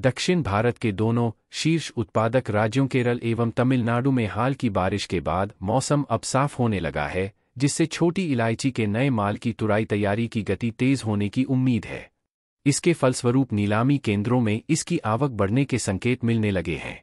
दक्षिण भारत के दोनों शीर्ष उत्पादक राज्यों केरल एवं तमिलनाडु में हाल की बारिश के बाद मौसम अब साफ होने लगा है जिससे छोटी इलायची के नए माल की तुराई तैयारी की गति तेज होने की उम्मीद है इसके फलस्वरूप नीलामी केंद्रों में इसकी आवक बढ़ने के संकेत मिलने लगे हैं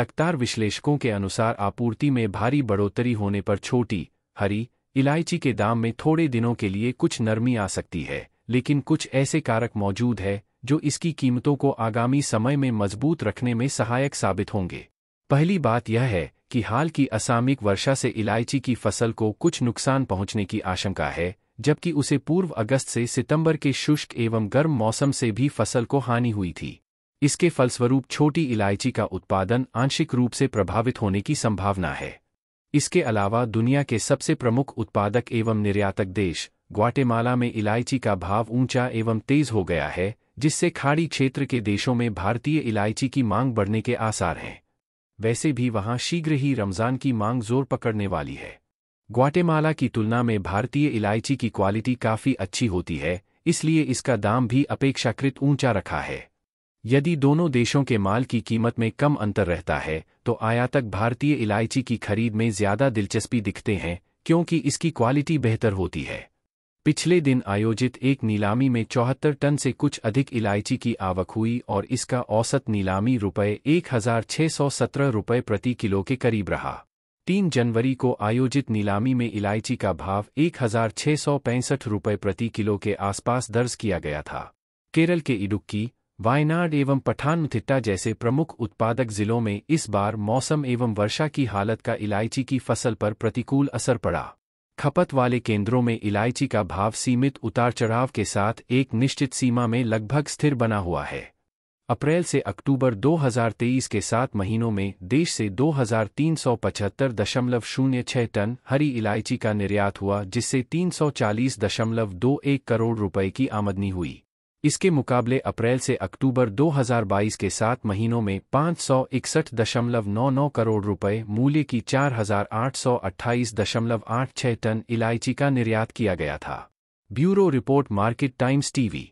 लगातार विश्लेषकों के अनुसार आपूर्ति में भारी बढ़ोतरी होने पर छोटी हरी इलायची के दाम में थोड़े दिनों के लिए कुछ नरमी आ सकती है लेकिन कुछ ऐसे कारक मौजूद है जो इसकी कीमतों को आगामी समय में मजबूत रखने में सहायक साबित होंगे पहली बात यह है कि हाल की असामिक वर्षा से इलायची की फसल को कुछ नुकसान पहुंचने की आशंका है जबकि उसे पूर्व अगस्त से सितंबर के शुष्क एवं गर्म मौसम से भी फसल को हानि हुई थी इसके फलस्वरूप छोटी इलायची का उत्पादन आंशिक रूप से प्रभावित होने की संभावना है इसके अलावा दुनिया के सबसे प्रमुख उत्पादक एवं निर्यातक देश ग्वाटेमाला में इलायची का भाव ऊंचा एवं तेज हो गया है जिससे खाड़ी क्षेत्र के देशों में भारतीय इलायची की मांग बढ़ने के आसार हैं वैसे भी वहां शीघ्र ही रमज़ान की मांग जोर पकड़ने वाली है ग्वाटेमाला की तुलना में भारतीय इलायची की क्वालिटी काफ़ी अच्छी होती है इसलिए इसका दाम भी अपेक्षाकृत ऊंचा रखा है यदि दोनों देशों के माल की कीमत में कम अंतर रहता है तो आयातक भारतीय इलायची की खरीद में ज़्यादा दिलचस्पी दिखते हैं क्योंकि इसकी क्वालिटी बेहतर होती है पिछले दिन आयोजित एक नीलामी में चौहत्तर टन से कुछ अधिक इलायची की आवक हुई और इसका औसत नीलामी रुपये एक हजार सौ सत्रह रुपये प्रति किलो के करीब रहा तीन जनवरी को आयोजित नीलामी में इलायची का भाव एक हजार सौ पैंसठ रुपये प्रति किलो के आसपास दर्ज किया गया था केरल के इडुक्की वायनाड एवं पठानथिट्टा जैसे प्रमुख उत्पादक जिलों में इस बार मौसम एवं वर्षा की हालत का इलायची की फसल पर प्रतिकूल असर पड़ा खपत वाले केंद्रों में इलायची का भाव सीमित उतार चढ़ाव के साथ एक निश्चित सीमा में लगभग स्थिर बना हुआ है अप्रैल से अक्टूबर 2023 के सात महीनों में देश से दो टन हरी इलायची का निर्यात हुआ जिससे 340.21 करोड़ रुपए की आमदनी हुई इसके मुकाबले अप्रैल से अक्टूबर 2022 के सात महीनों में पाँच करोड़ रुपए मूल्य की 4,828.86 टन इलायची का निर्यात किया गया था bureau report market times TV